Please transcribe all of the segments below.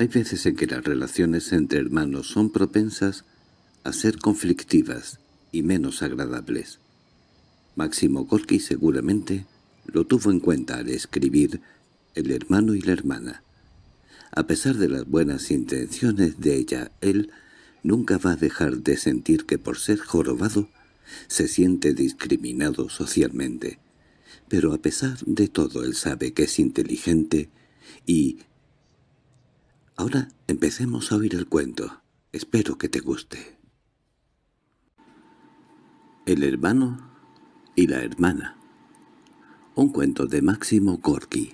Hay veces en que las relaciones entre hermanos son propensas a ser conflictivas y menos agradables. Máximo Gorky seguramente lo tuvo en cuenta al escribir El hermano y la hermana. A pesar de las buenas intenciones de ella, él nunca va a dejar de sentir que por ser jorobado se siente discriminado socialmente. Pero a pesar de todo él sabe que es inteligente y Ahora empecemos a oír el cuento. Espero que te guste. El hermano y la hermana Un cuento de Máximo Gorki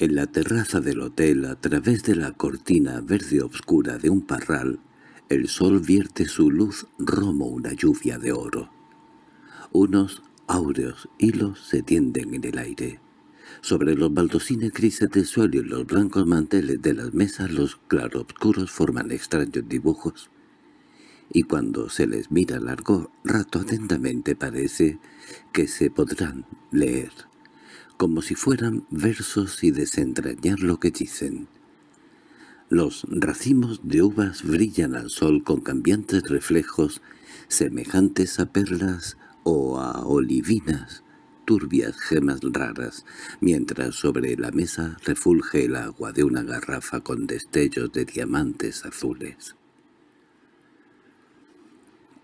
En la terraza del hotel, a través de la cortina verde obscura de un parral, el sol vierte su luz romo una lluvia de oro. Unos áureos hilos se tienden en el aire. Sobre los baldocines grises del suelo y los blancos manteles de las mesas los claroscuros forman extraños dibujos, y cuando se les mira largo rato atentamente parece que se podrán leer, como si fueran versos y desentrañar lo que dicen. Los racimos de uvas brillan al sol con cambiantes reflejos semejantes a perlas o a olivinas, turbias gemas raras, mientras sobre la mesa refulge el agua de una garrafa con destellos de diamantes azules.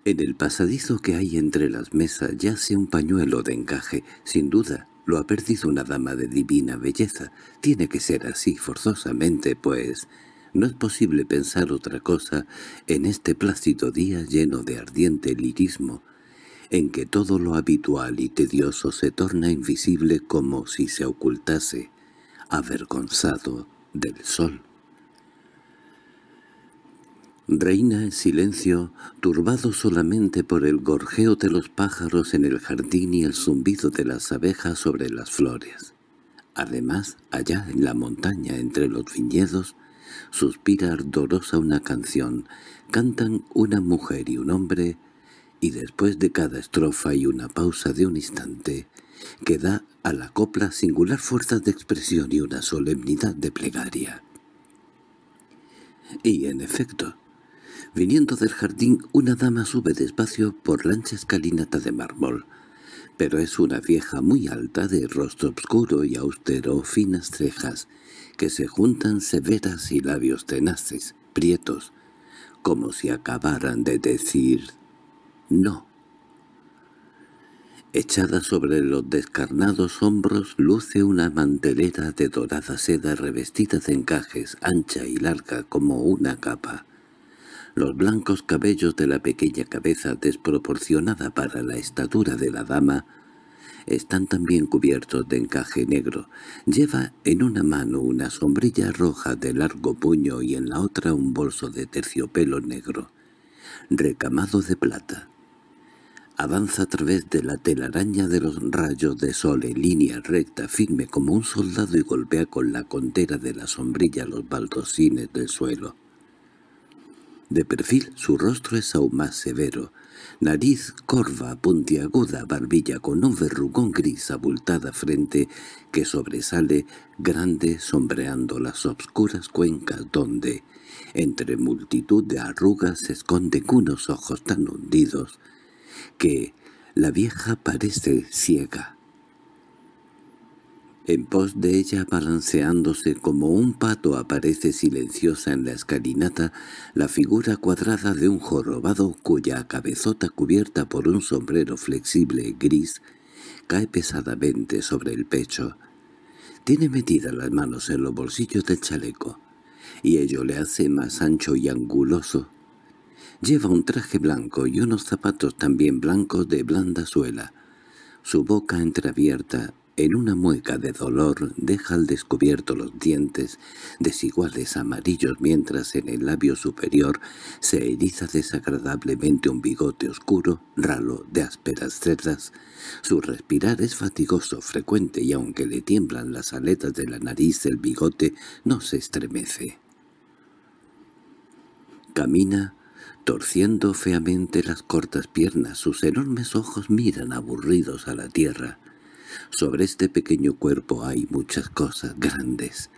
En el pasadizo que hay entre las mesas yace un pañuelo de encaje. Sin duda, lo ha perdido una dama de divina belleza. Tiene que ser así forzosamente, pues no es posible pensar otra cosa en este plácido día lleno de ardiente lirismo, en que todo lo habitual y tedioso se torna invisible como si se ocultase, avergonzado, del sol. Reina en silencio, turbado solamente por el gorjeo de los pájaros en el jardín y el zumbido de las abejas sobre las flores. Además, allá en la montaña, entre los viñedos, suspira ardorosa una canción, cantan una mujer y un hombre y después de cada estrofa y una pausa de un instante que da a la copla singular fuerza de expresión y una solemnidad de plegaria. Y en efecto, viniendo del jardín una dama sube despacio por la ancha escalinata de mármol, pero es una vieja muy alta de rostro oscuro y austero, finas cejas, que se juntan severas y labios tenaces, prietos, como si acabaran de decir no. Echada sobre los descarnados hombros luce una mantelera de dorada seda revestida de encajes, ancha y larga como una capa. Los blancos cabellos de la pequeña cabeza desproporcionada para la estatura de la dama están también cubiertos de encaje negro. Lleva en una mano una sombrilla roja de largo puño y en la otra un bolso de terciopelo negro, recamado de plata avanza a través de la telaraña de los rayos de sol en línea recta firme como un soldado y golpea con la contera de la sombrilla los baldosines del suelo. De perfil su rostro es aún más severo, nariz corva, puntiaguda, barbilla con un verrugón gris abultada frente que sobresale grande sombreando las obscuras cuencas donde, entre multitud de arrugas, se esconden unos ojos tan hundidos que la vieja parece ciega. En pos de ella, balanceándose como un pato, aparece silenciosa en la escalinata la figura cuadrada de un jorobado cuya cabezota cubierta por un sombrero flexible gris cae pesadamente sobre el pecho. Tiene metidas las manos en los bolsillos del chaleco, y ello le hace más ancho y anguloso Lleva un traje blanco y unos zapatos también blancos de blanda suela. Su boca entreabierta, en una mueca de dolor, deja al descubierto los dientes desiguales amarillos mientras en el labio superior se eriza desagradablemente un bigote oscuro, ralo, de ásperas cerdas. Su respirar es fatigoso, frecuente, y aunque le tiemblan las aletas de la nariz, el bigote no se estremece. Camina Torciendo feamente las cortas piernas, sus enormes ojos miran aburridos a la tierra. Sobre este pequeño cuerpo hay muchas cosas grandes.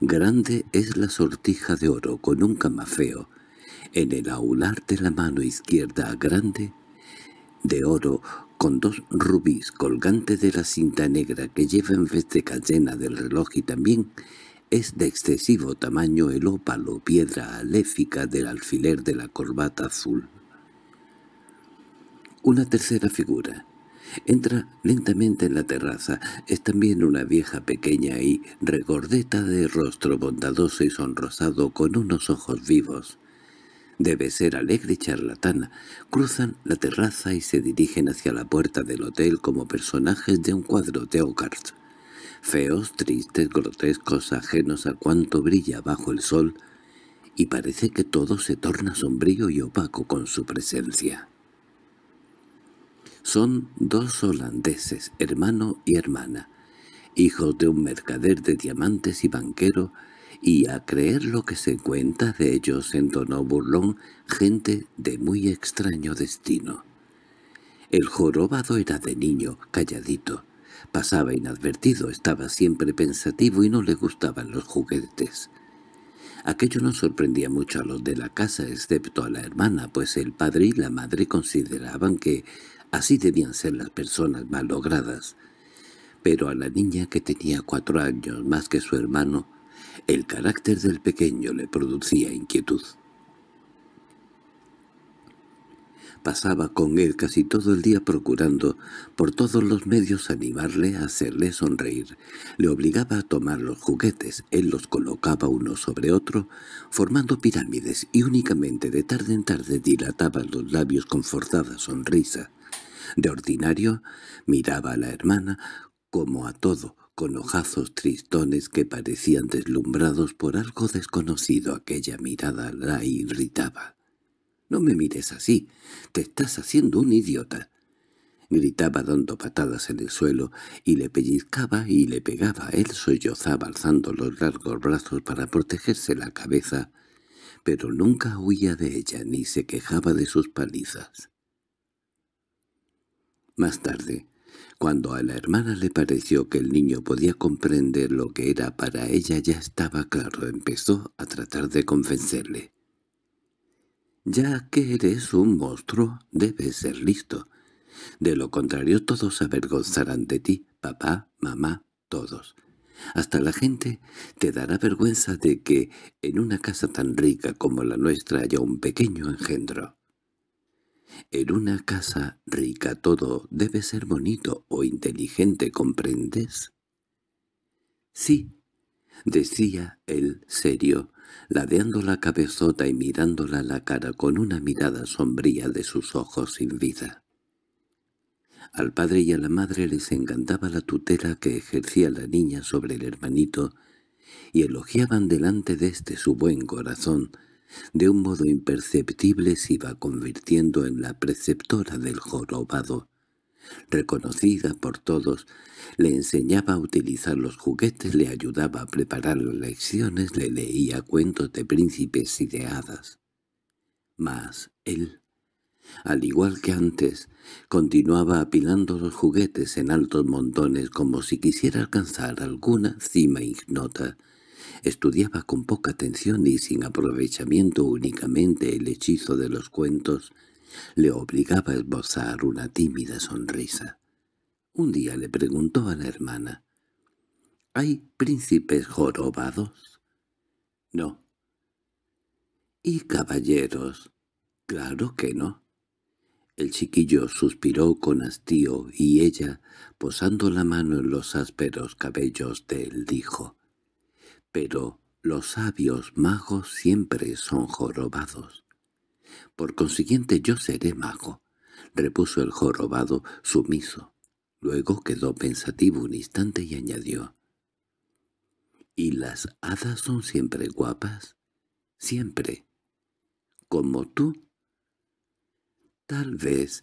Grande es la sortija de oro con un camafeo. En el aular de la mano izquierda grande, de oro, con dos rubíes colgantes de la cinta negra que lleva en vez de cadena del reloj y también es de excesivo tamaño el ópalo piedra aléfica del alfiler de la corbata azul. Una tercera figura. Entra lentamente en la terraza. Es también una vieja pequeña y regordeta de rostro bondadoso y sonrosado con unos ojos vivos. Debe ser alegre charlatana. Cruzan la terraza y se dirigen hacia la puerta del hotel como personajes de un cuadro de Hogarth feos, tristes, grotescos, ajenos a cuanto brilla bajo el sol, y parece que todo se torna sombrío y opaco con su presencia. Son dos holandeses, hermano y hermana, hijos de un mercader de diamantes y banquero, y a creer lo que se cuenta de ellos entonó burlón gente de muy extraño destino. El jorobado era de niño, calladito, Pasaba inadvertido, estaba siempre pensativo y no le gustaban los juguetes. Aquello no sorprendía mucho a los de la casa, excepto a la hermana, pues el padre y la madre consideraban que así debían ser las personas malogradas. Pero a la niña que tenía cuatro años más que su hermano, el carácter del pequeño le producía inquietud. Pasaba con él casi todo el día procurando, por todos los medios, animarle a hacerle sonreír. Le obligaba a tomar los juguetes, él los colocaba uno sobre otro, formando pirámides, y únicamente de tarde en tarde dilataba los labios con forzada sonrisa. De ordinario, miraba a la hermana como a todo, con ojazos tristones que parecían deslumbrados por algo desconocido. Aquella mirada la irritaba. —No me mires así, te estás haciendo un idiota. Gritaba dando patadas en el suelo, y le pellizcaba y le pegaba. Él sollozaba alzando los largos brazos para protegerse la cabeza, pero nunca huía de ella ni se quejaba de sus palizas. Más tarde, cuando a la hermana le pareció que el niño podía comprender lo que era para ella ya estaba claro, empezó a tratar de convencerle. Ya que eres un monstruo, debes ser listo. De lo contrario todos se avergonzarán de ti, papá, mamá, todos. Hasta la gente te dará vergüenza de que en una casa tan rica como la nuestra haya un pequeño engendro. En una casa rica todo debe ser bonito o inteligente, ¿comprendes? Sí, decía él serio, ladeando la cabezota y mirándola a la cara con una mirada sombría de sus ojos sin vida. Al padre y a la madre les encantaba la tutela que ejercía la niña sobre el hermanito y elogiaban delante de este su buen corazón, de un modo imperceptible se iba convirtiendo en la preceptora del jorobado, reconocida por todos, le enseñaba a utilizar los juguetes, le ayudaba a preparar las lecciones, le leía cuentos de príncipes y de hadas. Mas él, al igual que antes, continuaba apilando los juguetes en altos montones como si quisiera alcanzar alguna cima ignota. Estudiaba con poca atención y sin aprovechamiento únicamente el hechizo de los cuentos, le obligaba a esbozar una tímida sonrisa. Un día le preguntó a la hermana, —¿Hay príncipes jorobados? —No. —¿Y caballeros? —Claro que no. El chiquillo suspiró con hastío y ella, posando la mano en los ásperos cabellos de él, dijo, «Pero los sabios magos siempre son jorobados. Por consiguiente yo seré mago, repuso el jorobado sumiso. Luego quedó pensativo un instante y añadió. —¿Y las hadas son siempre guapas? —Siempre. —¿Como tú? —Tal vez.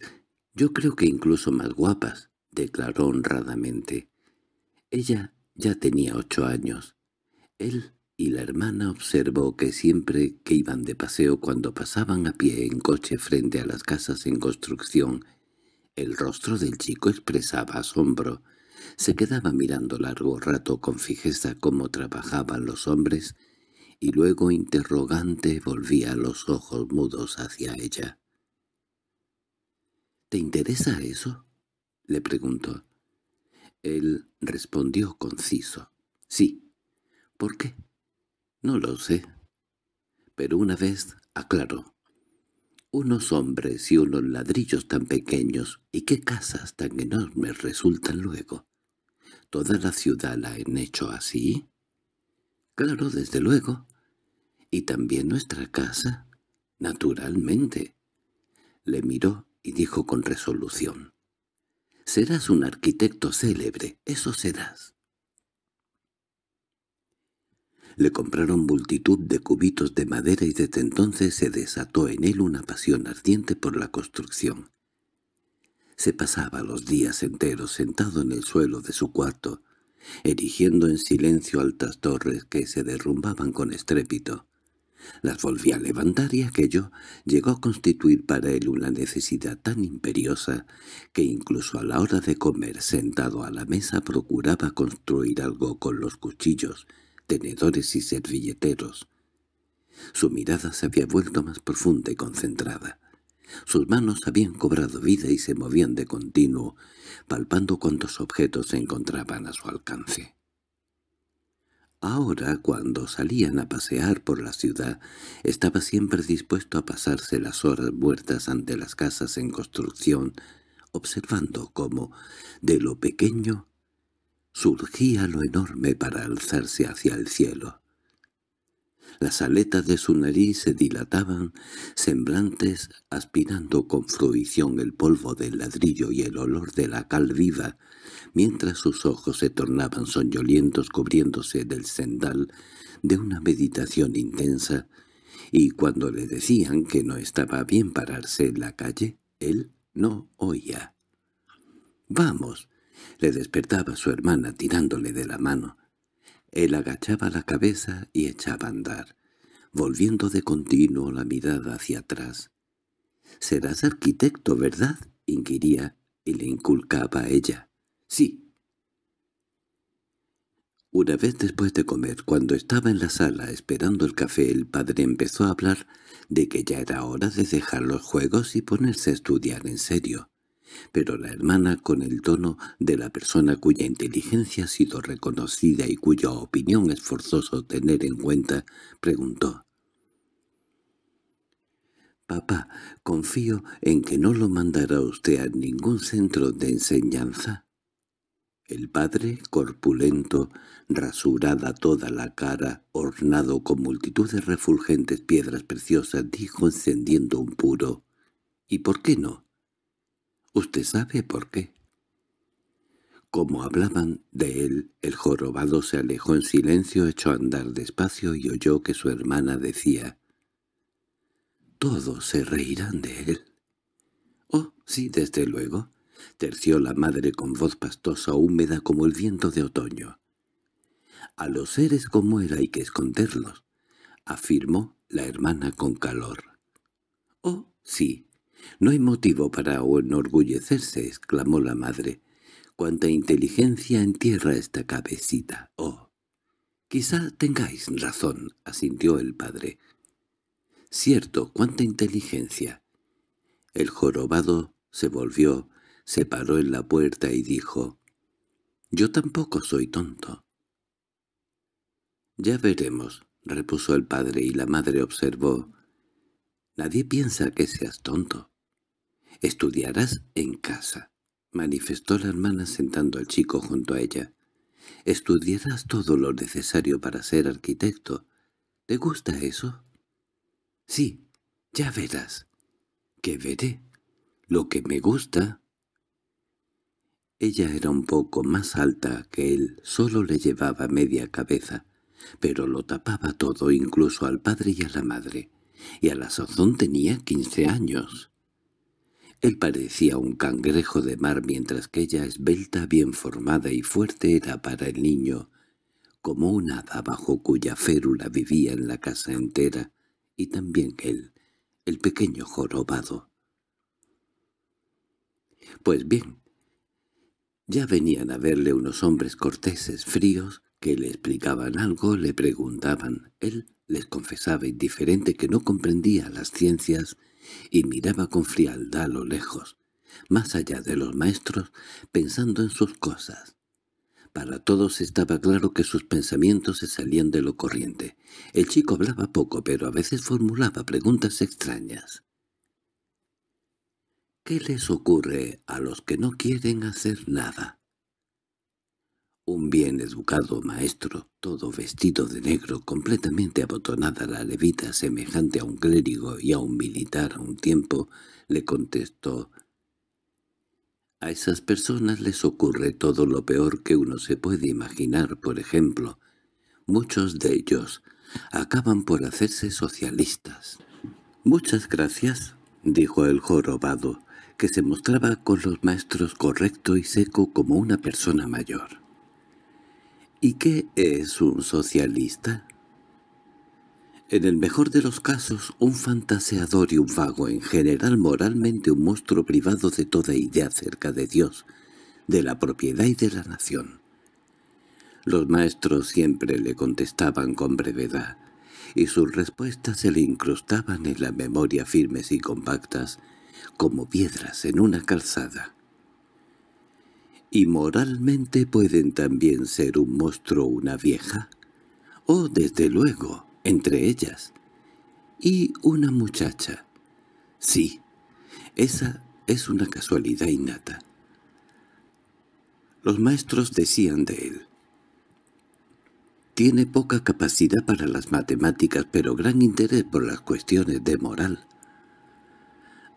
Yo creo que incluso más guapas —declaró honradamente. Ella ya tenía ocho años. Él y la hermana observó que siempre que iban de paseo cuando pasaban a pie en coche frente a las casas en construcción, el rostro del chico expresaba asombro. Se quedaba mirando largo rato con fijeza cómo trabajaban los hombres y luego interrogante volvía los ojos mudos hacia ella. —¿Te interesa eso? —le preguntó. Él respondió conciso. —Sí. —¿Por qué? No lo sé. Pero una vez, aclaró, unos hombres y unos ladrillos tan pequeños, y qué casas tan enormes resultan luego. ¿Toda la ciudad la han hecho así? Claro, desde luego. ¿Y también nuestra casa? Naturalmente. Le miró y dijo con resolución. Serás un arquitecto célebre, eso serás. Le compraron multitud de cubitos de madera y desde entonces se desató en él una pasión ardiente por la construcción. Se pasaba los días enteros sentado en el suelo de su cuarto, erigiendo en silencio altas torres que se derrumbaban con estrépito. Las volvía a levantar y aquello llegó a constituir para él una necesidad tan imperiosa que incluso a la hora de comer sentado a la mesa procuraba construir algo con los cuchillos tenedores y servilleteros. Su mirada se había vuelto más profunda y concentrada. Sus manos habían cobrado vida y se movían de continuo, palpando cuantos objetos se encontraban a su alcance. Ahora, cuando salían a pasear por la ciudad, estaba siempre dispuesto a pasarse las horas muertas ante las casas en construcción, observando cómo, de lo pequeño, surgía lo enorme para alzarse hacia el cielo. Las aletas de su nariz se dilataban, semblantes, aspirando con fruición el polvo del ladrillo y el olor de la cal viva, mientras sus ojos se tornaban soñolientos cubriéndose del sendal de una meditación intensa, y cuando le decían que no estaba bien pararse en la calle, él no oía. «¡Vamos!» Le despertaba su hermana tirándole de la mano. Él agachaba la cabeza y echaba a andar, volviendo de continuo la mirada hacia atrás. «Serás arquitecto, ¿verdad?» inquiría y le inculcaba a ella. «Sí». Una vez después de comer, cuando estaba en la sala esperando el café, el padre empezó a hablar de que ya era hora de dejar los juegos y ponerse a estudiar en serio pero la hermana con el tono de la persona cuya inteligencia ha sido reconocida y cuya opinión es forzoso tener en cuenta, preguntó. «Papá, confío en que no lo mandará usted a ningún centro de enseñanza». El padre, corpulento, rasurada toda la cara, ornado con multitud de refulgentes piedras preciosas, dijo encendiendo un puro, «¿Y por qué no?» ¿Usted sabe por qué? Como hablaban de él, el jorobado se alejó en silencio, echó a andar despacio y oyó que su hermana decía «Todos se reirán de él». «Oh, sí, desde luego», terció la madre con voz pastosa húmeda como el viento de otoño. «A los seres como él hay que esconderlos», afirmó la hermana con calor. «Oh, sí, —No hay motivo para enorgullecerse —exclamó la madre. —Cuánta inteligencia entierra esta cabecita. —Oh! —Quizá tengáis razón —asintió el padre—. Cierto, cuánta inteligencia. El jorobado se volvió, se paró en la puerta y dijo, «Yo tampoco soy tonto». «Ya veremos», repuso el padre y la madre observó, «nadie piensa que seas tonto. —Estudiarás en casa —manifestó la hermana sentando al chico junto a ella—. Estudiarás todo lo necesario para ser arquitecto. ¿Te gusta eso? —Sí, ya verás. —¿Qué veré? —Lo que me gusta. Ella era un poco más alta que él, solo le llevaba media cabeza, pero lo tapaba todo incluso al padre y a la madre, y a la sazón tenía quince años. Él parecía un cangrejo de mar mientras que ella, esbelta, bien formada y fuerte, era para el niño, como un hada bajo cuya férula vivía en la casa entera, y también él, el pequeño jorobado. Pues bien, ya venían a verle unos hombres corteses, fríos, que le explicaban algo, le preguntaban. Él les confesaba indiferente que no comprendía las ciencias y miraba con frialdad a lo lejos, más allá de los maestros, pensando en sus cosas. Para todos estaba claro que sus pensamientos se salían de lo corriente. El chico hablaba poco, pero a veces formulaba preguntas extrañas. ¿Qué les ocurre a los que no quieren hacer nada? Un bien educado maestro, todo vestido de negro, completamente abotonada la levita, semejante a un clérigo y a un militar a un tiempo, le contestó a esas personas les ocurre todo lo peor que uno se puede imaginar, por ejemplo. Muchos de ellos acaban por hacerse socialistas. —Muchas gracias —dijo el jorobado, que se mostraba con los maestros correcto y seco como una persona mayor. ¿Y qué es un socialista? En el mejor de los casos, un fantaseador y un vago, en general moralmente un monstruo privado de toda idea acerca de Dios, de la propiedad y de la nación. Los maestros siempre le contestaban con brevedad, y sus respuestas se le incrustaban en la memoria firmes y compactas, como piedras en una calzada. ¿Y moralmente pueden también ser un monstruo una vieja? o desde luego, entre ellas. Y una muchacha. Sí, esa es una casualidad innata. Los maestros decían de él. Tiene poca capacidad para las matemáticas, pero gran interés por las cuestiones de moral.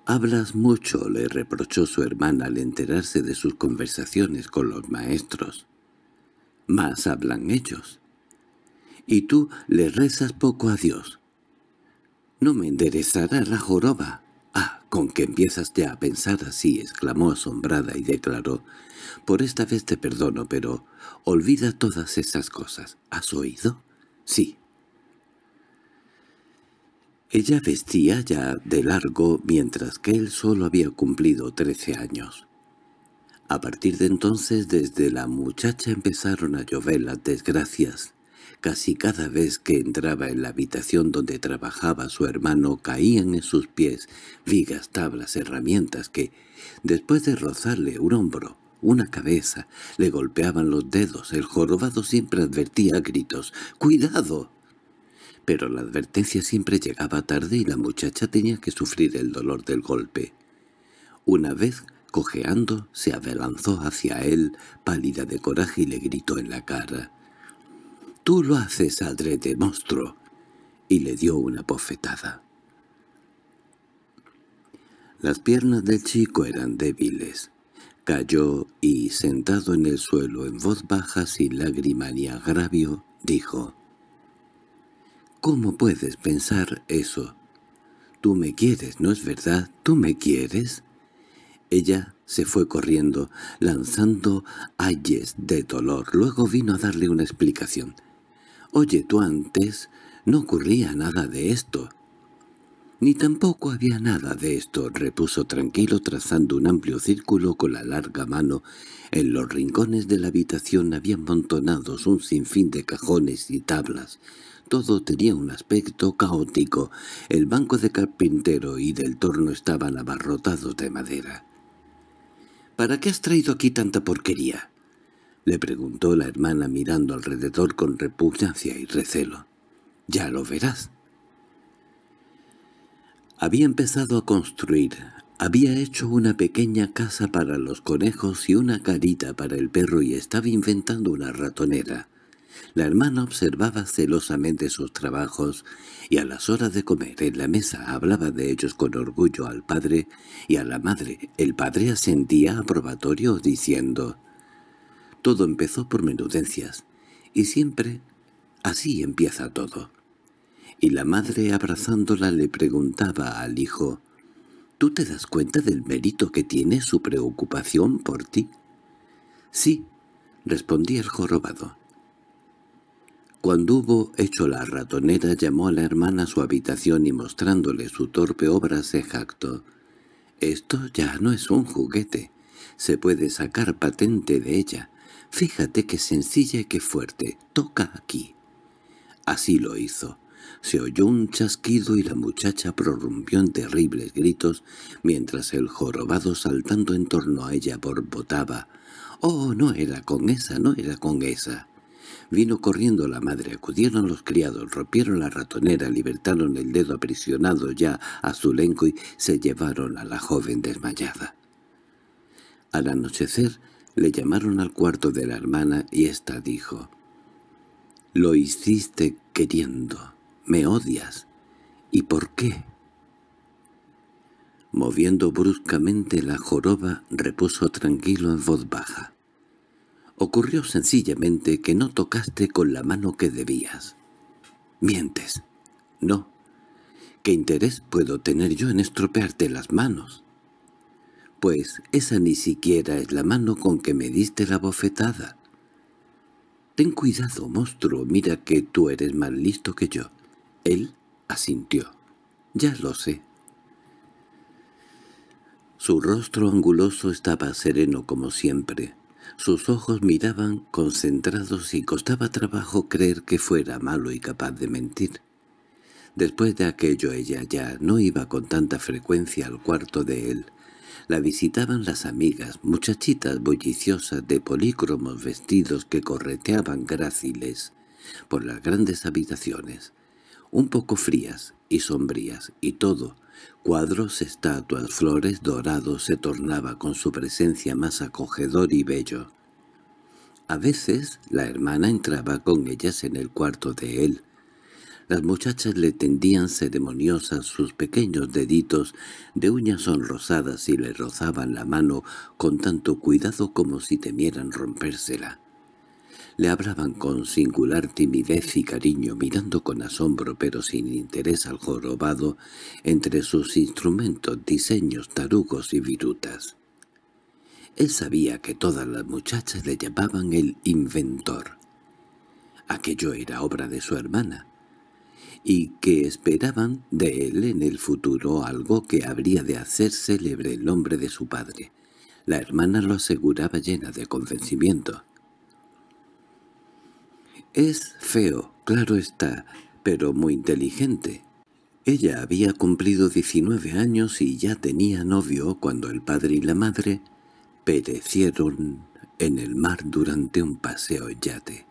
Hablas mucho, le reprochó su hermana al enterarse de sus conversaciones con los maestros. Más hablan ellos. Y tú le rezas poco a Dios. No me enderezará la joroba. Ah, con que empiezas ya a pensar así, exclamó asombrada y declaró. Por esta vez te perdono, pero olvida todas esas cosas. ¿Has oído? Sí, ella vestía ya de largo mientras que él solo había cumplido trece años. A partir de entonces desde la muchacha empezaron a llover las desgracias. Casi cada vez que entraba en la habitación donde trabajaba su hermano caían en sus pies vigas, tablas, herramientas que, después de rozarle un hombro, una cabeza, le golpeaban los dedos. El jorobado siempre advertía gritos «¡Cuidado!» pero la advertencia siempre llegaba tarde y la muchacha tenía que sufrir el dolor del golpe. Una vez, cojeando, se abalanzó hacia él, pálida de coraje, y le gritó en la cara. —¡Tú lo haces, adrede, monstruo! Y le dio una bofetada. Las piernas del chico eran débiles. Cayó y, sentado en el suelo en voz baja, sin lágrima ni agravio, dijo ¿Cómo puedes pensar eso? Tú me quieres, ¿no es verdad? ¿Tú me quieres? Ella se fue corriendo, lanzando ayes de dolor. Luego vino a darle una explicación. «Oye, tú antes no ocurría nada de esto». Ni tampoco había nada de esto, repuso tranquilo trazando un amplio círculo con la larga mano. En los rincones de la habitación habían montonados un sinfín de cajones y tablas. Todo tenía un aspecto caótico. El banco de carpintero y del torno estaban abarrotados de madera. —¿Para qué has traído aquí tanta porquería? —le preguntó la hermana mirando alrededor con repugnancia y recelo. —Ya lo verás había empezado a construir, había hecho una pequeña casa para los conejos y una carita para el perro y estaba inventando una ratonera. La hermana observaba celosamente sus trabajos y a las horas de comer en la mesa hablaba de ellos con orgullo al padre y a la madre. El padre asentía aprobatorio diciendo «Todo empezó por menudencias y siempre así empieza todo» y la madre abrazándola le preguntaba al hijo, —¿Tú te das cuenta del mérito que tiene su preocupación por ti? —Sí —respondía el jorobado. Cuando hubo hecho la ratonera llamó a la hermana a su habitación y mostrándole su torpe obra se jactó. —Esto ya no es un juguete. Se puede sacar patente de ella. Fíjate qué sencilla y qué fuerte. Toca aquí. Así lo hizo. Se oyó un chasquido y la muchacha prorrumpió en terribles gritos, mientras el jorobado saltando en torno a ella borbotaba. «¡Oh, no era con esa, no era con esa!» Vino corriendo la madre, acudieron los criados, rompieron la ratonera, libertaron el dedo aprisionado ya a su lenco y se llevaron a la joven desmayada. Al anochecer le llamaron al cuarto de la hermana y ésta dijo, «Lo hiciste queriendo». Me odias. ¿Y por qué? Moviendo bruscamente la joroba, repuso tranquilo en voz baja. Ocurrió sencillamente que no tocaste con la mano que debías. Mientes. No. ¿Qué interés puedo tener yo en estropearte las manos? Pues esa ni siquiera es la mano con que me diste la bofetada. Ten cuidado, monstruo, mira que tú eres más listo que yo. Él asintió. —Ya lo sé. Su rostro anguloso estaba sereno como siempre. Sus ojos miraban concentrados y costaba trabajo creer que fuera malo y capaz de mentir. Después de aquello ella ya no iba con tanta frecuencia al cuarto de él. La visitaban las amigas, muchachitas bulliciosas de polícromos vestidos que correteaban gráciles por las grandes habitaciones un poco frías y sombrías, y todo, cuadros, estatuas, flores dorados, se tornaba con su presencia más acogedor y bello. A veces la hermana entraba con ellas en el cuarto de él. Las muchachas le tendían ceremoniosas sus pequeños deditos de uñas sonrosadas y le rozaban la mano con tanto cuidado como si temieran rompérsela. Le hablaban con singular timidez y cariño, mirando con asombro pero sin interés al jorobado entre sus instrumentos, diseños, tarugos y virutas. Él sabía que todas las muchachas le llamaban el inventor. Aquello era obra de su hermana, y que esperaban de él en el futuro algo que habría de hacer célebre el nombre de su padre. La hermana lo aseguraba llena de convencimiento. Es feo, claro está, pero muy inteligente. Ella había cumplido 19 años y ya tenía novio cuando el padre y la madre perecieron en el mar durante un paseo yate.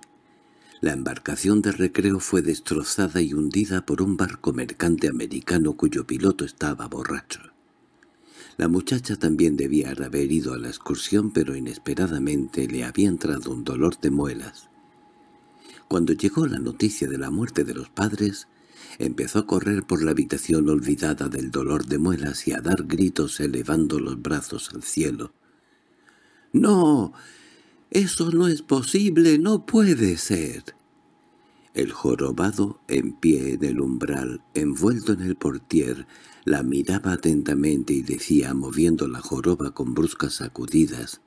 La embarcación de recreo fue destrozada y hundida por un barco mercante americano cuyo piloto estaba borracho. La muchacha también debía haber ido a la excursión, pero inesperadamente le había entrado un dolor de muelas. Cuando llegó la noticia de la muerte de los padres, empezó a correr por la habitación olvidada del dolor de muelas y a dar gritos elevando los brazos al cielo. —¡No! ¡Eso no es posible! ¡No puede ser! El jorobado, en pie en el umbral, envuelto en el portier, la miraba atentamente y decía, moviendo la joroba con bruscas sacudidas,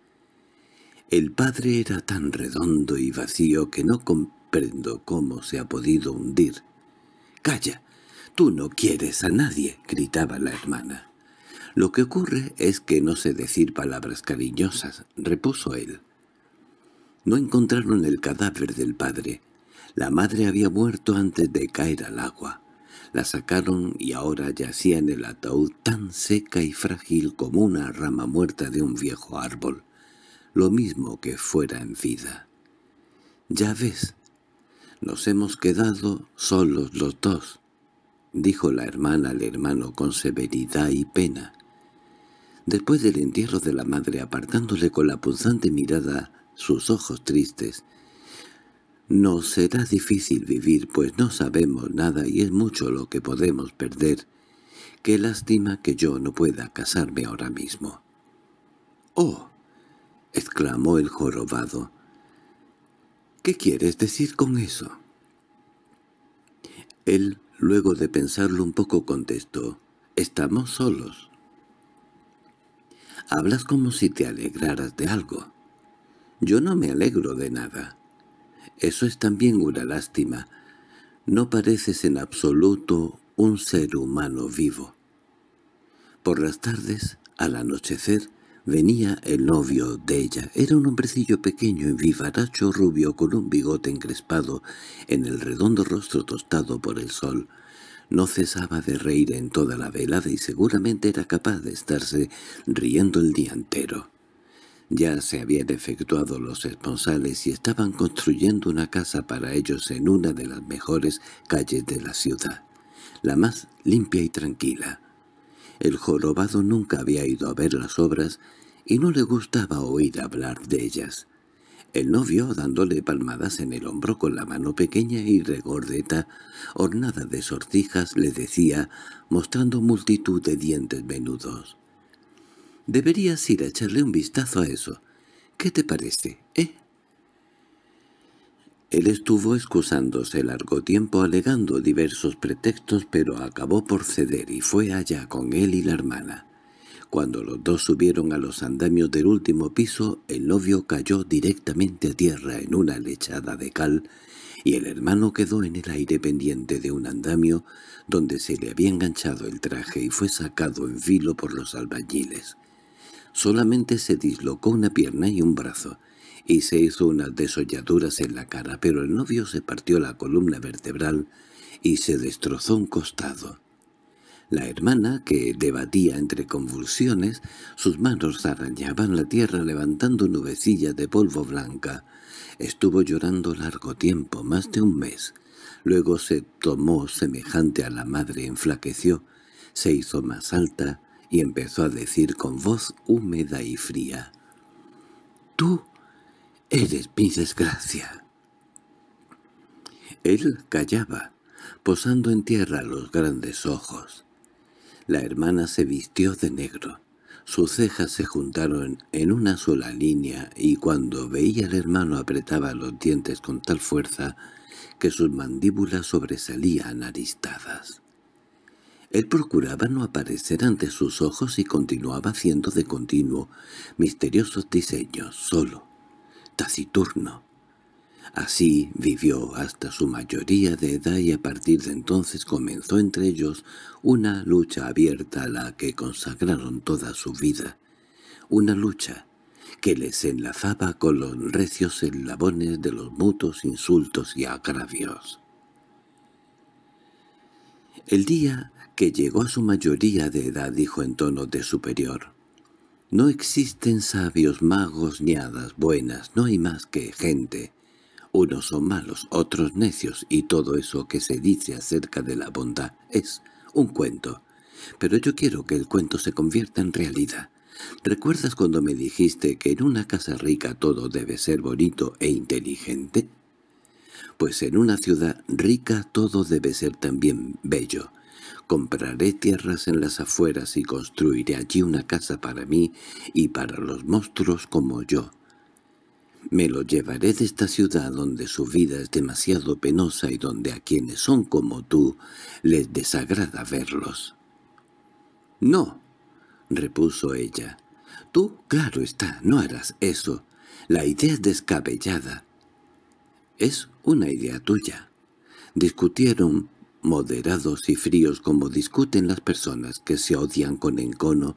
«El padre era tan redondo y vacío que no prendo cómo se ha podido hundir. —¡Calla! Tú no quieres a nadie —gritaba la hermana. —Lo que ocurre es que no sé decir palabras cariñosas —repuso él. No encontraron el cadáver del padre. La madre había muerto antes de caer al agua. La sacaron y ahora yacía en el ataúd tan seca y frágil como una rama muerta de un viejo árbol, lo mismo que fuera en vida. —Ya ves nos hemos quedado solos los dos, dijo la hermana al hermano con severidad y pena. Después del entierro de la madre, apartándole con la punzante mirada sus ojos tristes, «No será difícil vivir, pues no sabemos nada y es mucho lo que podemos perder. Qué lástima que yo no pueda casarme ahora mismo. —¡Oh! —exclamó el jorobado. ¿Qué quieres decir con eso? Él, luego de pensarlo un poco, contestó, «Estamos solos». Hablas como si te alegraras de algo. Yo no me alegro de nada. Eso es también una lástima. No pareces en absoluto un ser humano vivo. Por las tardes, al anochecer, Venía el novio de ella. Era un hombrecillo pequeño y vivaracho rubio con un bigote encrespado en el redondo rostro tostado por el sol. No cesaba de reír en toda la velada y seguramente era capaz de estarse riendo el día entero. Ya se habían efectuado los esponsales y estaban construyendo una casa para ellos en una de las mejores calles de la ciudad, la más limpia y tranquila. El jorobado nunca había ido a ver las obras y no le gustaba oír hablar de ellas. El novio, dándole palmadas en el hombro con la mano pequeña y regordeta, ornada de sortijas, le decía, mostrando multitud de dientes menudos. «Deberías ir a echarle un vistazo a eso. ¿Qué te parece, eh?» Él estuvo excusándose largo tiempo alegando diversos pretextos pero acabó por ceder y fue allá con él y la hermana. Cuando los dos subieron a los andamios del último piso, el novio cayó directamente a tierra en una lechada de cal y el hermano quedó en el aire pendiente de un andamio donde se le había enganchado el traje y fue sacado en filo por los albañiles. Solamente se dislocó una pierna y un brazo, y se hizo unas desolladuras en la cara, pero el novio se partió la columna vertebral y se destrozó un costado. La hermana, que debatía entre convulsiones, sus manos arañaban la tierra levantando nubecillas de polvo blanca. Estuvo llorando largo tiempo, más de un mes. Luego se tomó semejante a la madre, enflaqueció, se hizo más alta y empezó a decir con voz húmeda y fría. «Tú Eres mi desgracia. Él callaba, posando en tierra los grandes ojos. La hermana se vistió de negro. Sus cejas se juntaron en una sola línea y cuando veía al hermano apretaba los dientes con tal fuerza que sus mandíbulas sobresalían aristadas. Él procuraba no aparecer ante sus ojos y continuaba haciendo de continuo misteriosos diseños solo taciturno. Así vivió hasta su mayoría de edad y a partir de entonces comenzó entre ellos una lucha abierta a la que consagraron toda su vida. Una lucha que les enlazaba con los recios eslabones de los mutuos insultos y agravios. El día que llegó a su mayoría de edad dijo en tono de superior, no existen sabios, magos ni hadas buenas, no hay más que gente. Unos son malos, otros necios, y todo eso que se dice acerca de la bondad es un cuento. Pero yo quiero que el cuento se convierta en realidad. ¿Recuerdas cuando me dijiste que en una casa rica todo debe ser bonito e inteligente? Pues en una ciudad rica todo debe ser también bello, Compraré tierras en las afueras y construiré allí una casa para mí y para los monstruos como yo. Me lo llevaré de esta ciudad donde su vida es demasiado penosa y donde a quienes son como tú les desagrada verlos. —No —repuso ella—, tú, claro está, no harás eso. La idea es descabellada. —Es una idea tuya. Discutieron moderados y fríos como discuten las personas que se odian con encono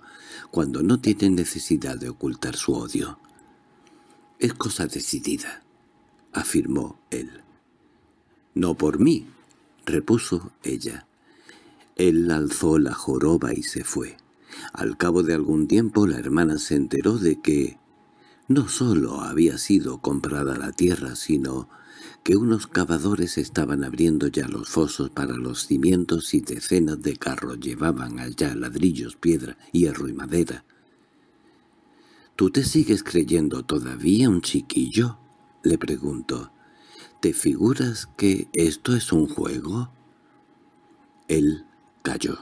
cuando no tienen necesidad de ocultar su odio. «Es cosa decidida», afirmó él. «No por mí», repuso ella. Él alzó la joroba y se fue. Al cabo de algún tiempo la hermana se enteró de que no sólo había sido comprada la tierra, sino que unos cavadores estaban abriendo ya los fosos para los cimientos y decenas de carros llevaban allá ladrillos, piedra, hierro y madera. —¿Tú te sigues creyendo todavía un chiquillo? —le preguntó. —¿Te figuras que esto es un juego? Él calló.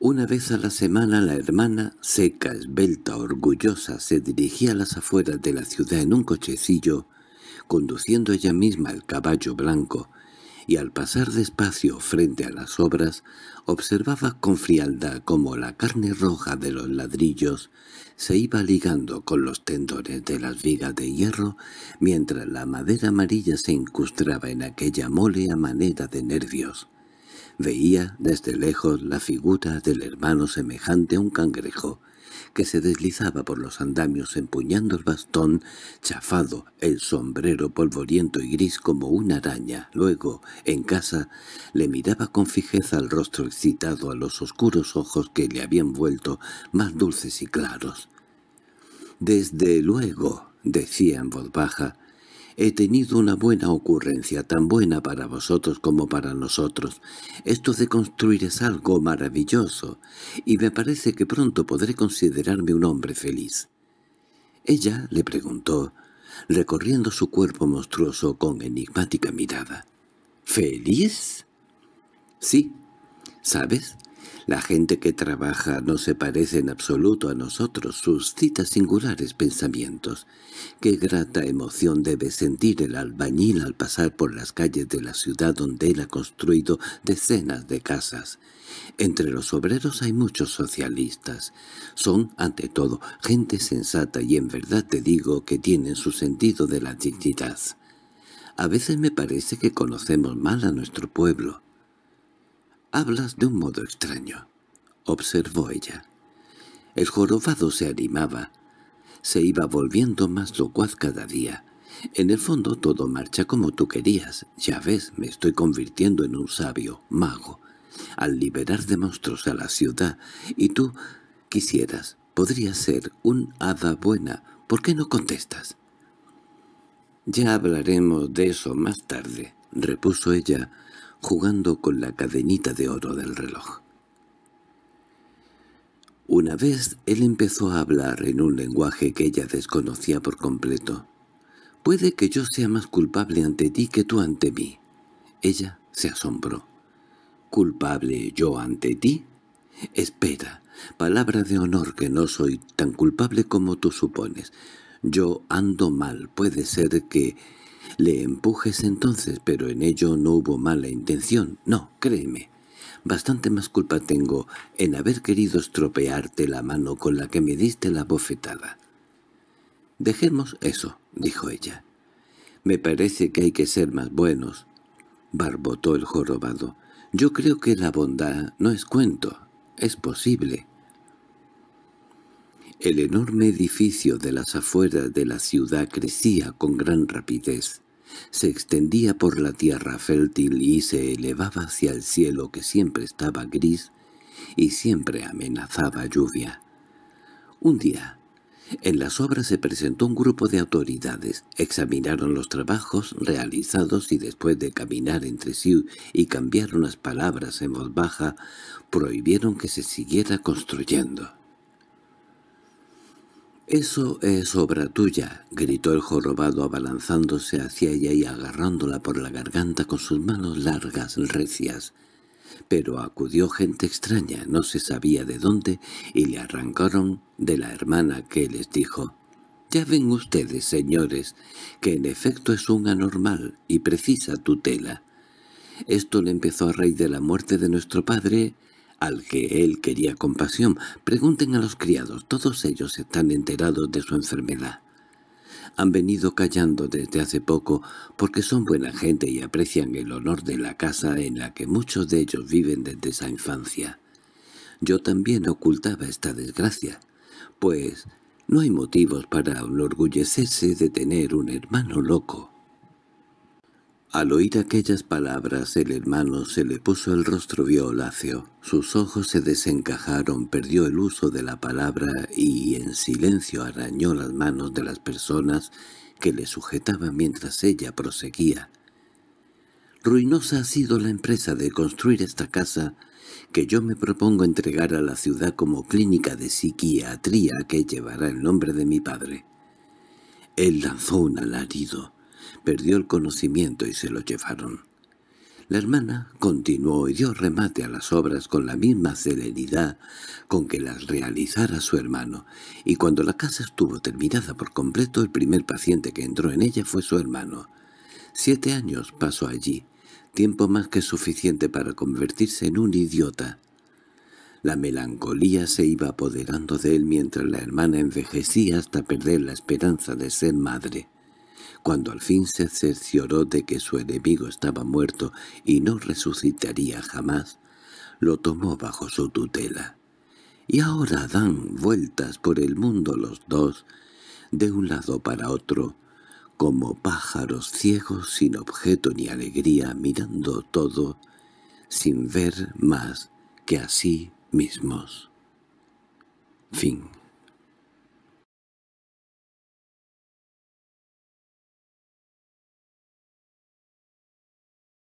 Una vez a la semana la hermana, seca, esbelta, orgullosa, se dirigía a las afueras de la ciudad en un cochecillo conduciendo ella misma el caballo blanco, y al pasar despacio frente a las obras, observaba con frialdad cómo la carne roja de los ladrillos se iba ligando con los tendones de las vigas de hierro, mientras la madera amarilla se incustraba en aquella mole a manera de nervios. Veía desde lejos la figura del hermano semejante a un cangrejo, que se deslizaba por los andamios empuñando el bastón, chafado, el sombrero polvoriento y gris como una araña. Luego, en casa, le miraba con fijeza al rostro excitado a los oscuros ojos que le habían vuelto más dulces y claros. «Desde luego», decía en voz baja, He tenido una buena ocurrencia, tan buena para vosotros como para nosotros. Esto de construir es algo maravilloso, y me parece que pronto podré considerarme un hombre feliz. Ella le preguntó, recorriendo su cuerpo monstruoso con enigmática mirada. ¿Feliz? Sí, ¿sabes? La gente que trabaja no se parece en absoluto a nosotros, sus suscita singulares pensamientos. Qué grata emoción debe sentir el albañil al pasar por las calles de la ciudad donde él ha construido decenas de casas. Entre los obreros hay muchos socialistas. Son, ante todo, gente sensata y en verdad te digo que tienen su sentido de la dignidad. A veces me parece que conocemos mal a nuestro pueblo. —Hablas de un modo extraño —observó ella. El jorobado se animaba. Se iba volviendo más locuaz cada día. En el fondo todo marcha como tú querías. Ya ves, me estoy convirtiendo en un sabio, mago, al liberar de monstruos a la ciudad. Y tú quisieras, podrías ser un hada buena. ¿Por qué no contestas? —Ya hablaremos de eso más tarde —repuso ella— jugando con la cadenita de oro del reloj. Una vez él empezó a hablar en un lenguaje que ella desconocía por completo. «Puede que yo sea más culpable ante ti que tú ante mí». Ella se asombró. «¿Culpable yo ante ti?» «Espera, palabra de honor que no soy tan culpable como tú supones. Yo ando mal, puede ser que le empujes entonces, pero en ello no hubo mala intención. No, créeme. Bastante más culpa tengo en haber querido estropearte la mano con la que me diste la bofetada. «Dejemos eso», dijo ella. «Me parece que hay que ser más buenos», barbotó el jorobado. «Yo creo que la bondad no es cuento. Es posible». El enorme edificio de las afueras de la ciudad crecía con gran rapidez. Se extendía por la tierra fértil y se elevaba hacia el cielo que siempre estaba gris y siempre amenazaba lluvia. Un día, en las obras se presentó un grupo de autoridades, examinaron los trabajos realizados y después de caminar entre sí y cambiar unas palabras en voz baja, prohibieron que se siguiera construyendo. —¡Eso es obra tuya! —gritó el jorobado abalanzándose hacia ella y agarrándola por la garganta con sus manos largas, recias. Pero acudió gente extraña, no se sabía de dónde, y le arrancaron de la hermana que les dijo —Ya ven ustedes, señores, que en efecto es un anormal y precisa tutela. Esto le empezó a raíz de la muerte de nuestro padre al que él quería compasión. Pregunten a los criados, todos ellos están enterados de su enfermedad. Han venido callando desde hace poco porque son buena gente y aprecian el honor de la casa en la que muchos de ellos viven desde esa infancia. Yo también ocultaba esta desgracia, pues no hay motivos para enorgullecerse de tener un hermano loco. Al oír aquellas palabras el hermano se le puso el rostro violáceo, sus ojos se desencajaron, perdió el uso de la palabra y en silencio arañó las manos de las personas que le sujetaban mientras ella proseguía. Ruinosa ha sido la empresa de construir esta casa que yo me propongo entregar a la ciudad como clínica de psiquiatría que llevará el nombre de mi padre. Él lanzó un alarido perdió el conocimiento y se lo llevaron. La hermana continuó y dio remate a las obras con la misma celeridad con que las realizara su hermano, y cuando la casa estuvo terminada por completo el primer paciente que entró en ella fue su hermano. Siete años pasó allí, tiempo más que suficiente para convertirse en un idiota. La melancolía se iba apoderando de él mientras la hermana envejecía hasta perder la esperanza de ser madre. Cuando al fin se cercioró de que su enemigo estaba muerto y no resucitaría jamás, lo tomó bajo su tutela. Y ahora dan vueltas por el mundo los dos, de un lado para otro, como pájaros ciegos sin objeto ni alegría, mirando todo, sin ver más que a sí mismos. Fin